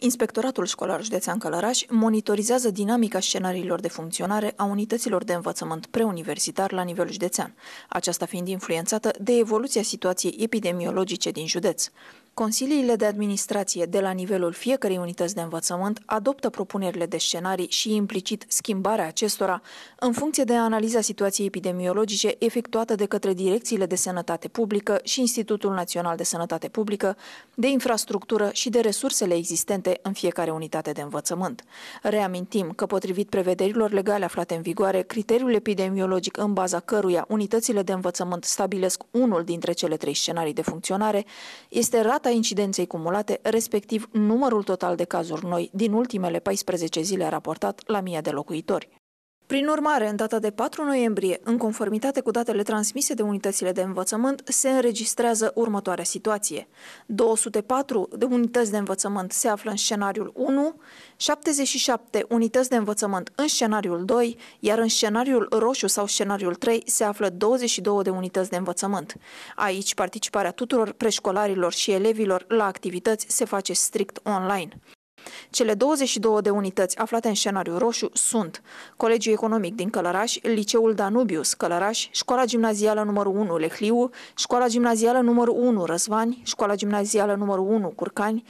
Inspectoratul Școlar Județean Călăraș monitorizează dinamica scenariilor de funcționare a unităților de învățământ preuniversitar la nivel județean, aceasta fiind influențată de evoluția situației epidemiologice din județ. Consiliile de administrație de la nivelul fiecărei unități de învățământ adoptă propunerile de scenarii și implicit schimbarea acestora în funcție de analiza situației epidemiologice efectuată de către direcțiile de sănătate publică și Institutul Național de Sănătate Publică, de infrastructură și de resursele existente în fiecare unitate de învățământ. Reamintim că potrivit prevederilor legale aflate în vigoare, criteriul epidemiologic în baza căruia unitățile de învățământ stabilesc unul dintre cele trei scenarii de funcționare este rata rata incidenței cumulate, respectiv numărul total de cazuri noi din ultimele 14 zile raportat la 1000 de locuitori. Prin urmare, în data de 4 noiembrie, în conformitate cu datele transmise de unitățile de învățământ, se înregistrează următoarea situație. 204 de unități de învățământ se află în scenariul 1, 77 unități de învățământ în scenariul 2, iar în scenariul roșu sau scenariul 3 se află 22 de unități de învățământ. Aici, participarea tuturor preșcolarilor și elevilor la activități se face strict online. Cele 22 de unități aflate în scenariu roșu sunt Colegiul Economic din Călăraș, Liceul Danubius Călăraș, Școala Gimnazială numărul 1 Lehliu, Școala Gimnazială numărul 1 Răzvani, Școala Gimnazială numărul 1 Curcani,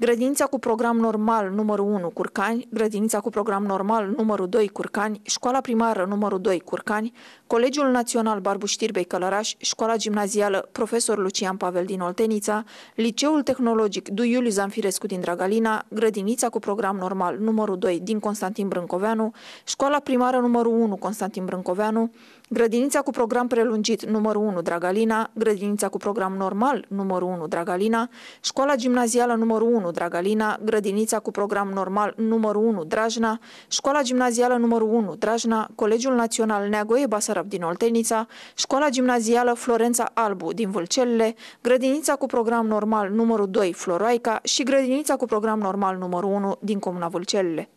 Grădinița cu program normal numărul 1 Curcani, grădinița cu program normal numărul 2 Curcani, școala primară numărul 2 Curcani, Colegiul Național Barbu Știrbei Călăraș, școala gimnazială Profesor Lucian Pavel din Oltenița, Liceul Tehnologic Du Iuliu Zanfirescu din Dragalina, grădinița cu program normal numărul 2 din Constantin Brâncoveanu, școala primară numărul 1 Constantin Brâncoveanu, Grădinița cu program prelungit numărul 1 Dragalina, grădinița cu program normal numărul 1 Dragalina, școala gimnazială numărul 1 Dragalina, grădinița cu program normal numărul 1 Drajna, școala gimnazială numărul 1 Drajna, Colegiul Național Neagoie Basarab din Oltenița, școala gimnazială Florența Albu din Vâlcelele, grădinița cu program normal numărul 2 Floroica și grădinița cu program normal numărul 1 din Comuna Vâlcelele.